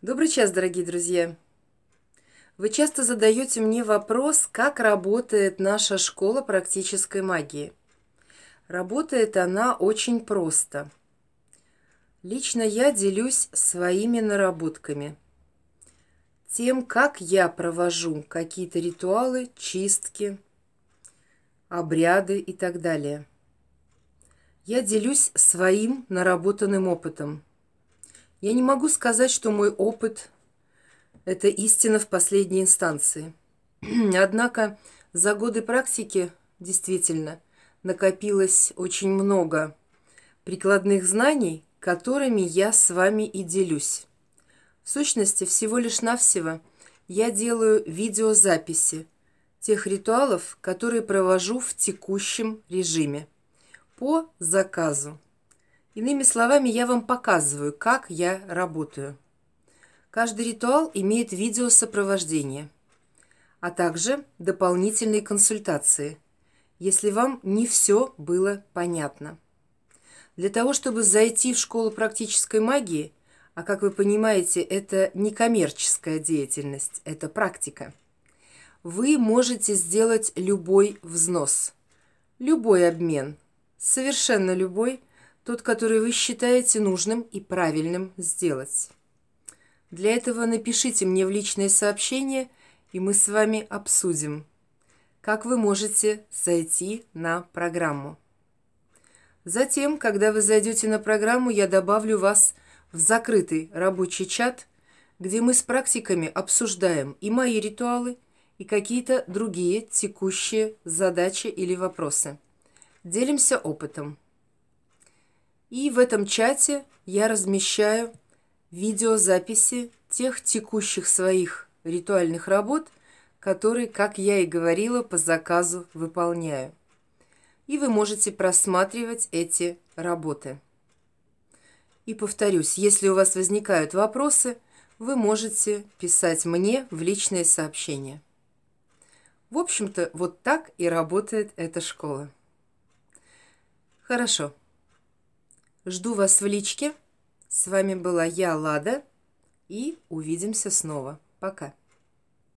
Добрый час, дорогие друзья! Вы часто задаете мне вопрос, как работает наша школа практической магии. Работает она очень просто. Лично я делюсь своими наработками. Тем, как я провожу какие-то ритуалы, чистки, обряды и так далее. Я делюсь своим наработанным опытом – я не могу сказать, что мой опыт – это истина в последней инстанции. Однако за годы практики действительно накопилось очень много прикладных знаний, которыми я с вами и делюсь. В сущности, всего лишь навсего я делаю видеозаписи тех ритуалов, которые провожу в текущем режиме по заказу. Иными словами, я вам показываю, как я работаю. Каждый ритуал имеет видеосопровождение, а также дополнительные консультации, если вам не все было понятно. Для того, чтобы зайти в школу практической магии, а как вы понимаете, это не коммерческая деятельность, это практика, вы можете сделать любой взнос, любой обмен, совершенно любой – тот, который вы считаете нужным и правильным сделать. Для этого напишите мне в личное сообщение, и мы с вами обсудим, как вы можете зайти на программу. Затем, когда вы зайдете на программу, я добавлю вас в закрытый рабочий чат, где мы с практиками обсуждаем и мои ритуалы, и какие-то другие текущие задачи или вопросы. Делимся опытом. И в этом чате я размещаю видеозаписи тех текущих своих ритуальных работ, которые, как я и говорила, по заказу выполняю. И вы можете просматривать эти работы. И повторюсь, если у вас возникают вопросы, вы можете писать мне в личные сообщения. В общем-то, вот так и работает эта школа. Хорошо. Жду вас в личке. С вами была я, Лада, и увидимся снова. Пока.